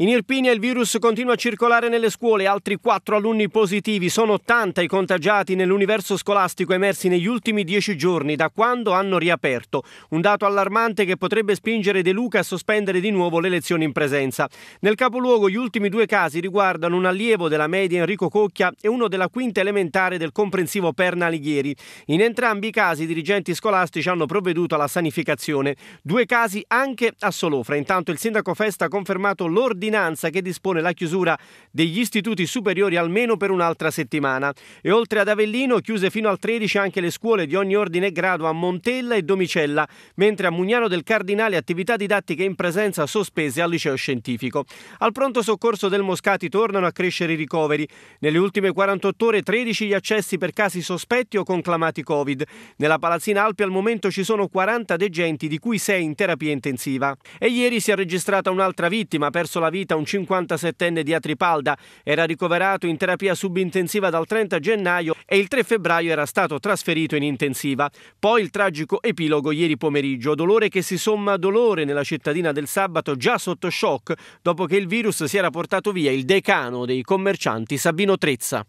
In Irpinia il virus continua a circolare nelle scuole, altri quattro alunni positivi, sono 80 i contagiati nell'universo scolastico emersi negli ultimi dieci giorni da quando hanno riaperto, un dato allarmante che potrebbe spingere De Luca a sospendere di nuovo le lezioni in presenza. Nel capoluogo gli ultimi due casi riguardano un allievo della media Enrico Cocchia e uno della quinta elementare del comprensivo Perna Alighieri. In entrambi i casi i dirigenti scolastici hanno provveduto alla sanificazione, due casi anche a Solofra. Intanto il sindaco Festa ha confermato l'ordine ordinanza che dispone la chiusura degli istituti superiori almeno per un'altra settimana. E oltre ad Avellino chiuse fino al 13 anche le scuole di ogni ordine e grado a Montella e Domicella, mentre a Mugnano del Cardinale attività didattiche in presenza sospese al liceo scientifico. Al pronto soccorso del Moscati tornano a crescere i ricoveri. Nelle ultime 48 ore 13 gli accessi per casi sospetti o conclamati Covid. Nella Palazzina Alpi al momento ci sono 40 degenti, di cui 6 in terapia intensiva. E ieri si è registrata un'altra vittima, perso la vita vita un 57enne di Atripalda. Era ricoverato in terapia subintensiva dal 30 gennaio e il 3 febbraio era stato trasferito in intensiva. Poi il tragico epilogo ieri pomeriggio, dolore che si somma a dolore nella cittadina del sabato già sotto shock dopo che il virus si era portato via il decano dei commercianti Sabino Trezza.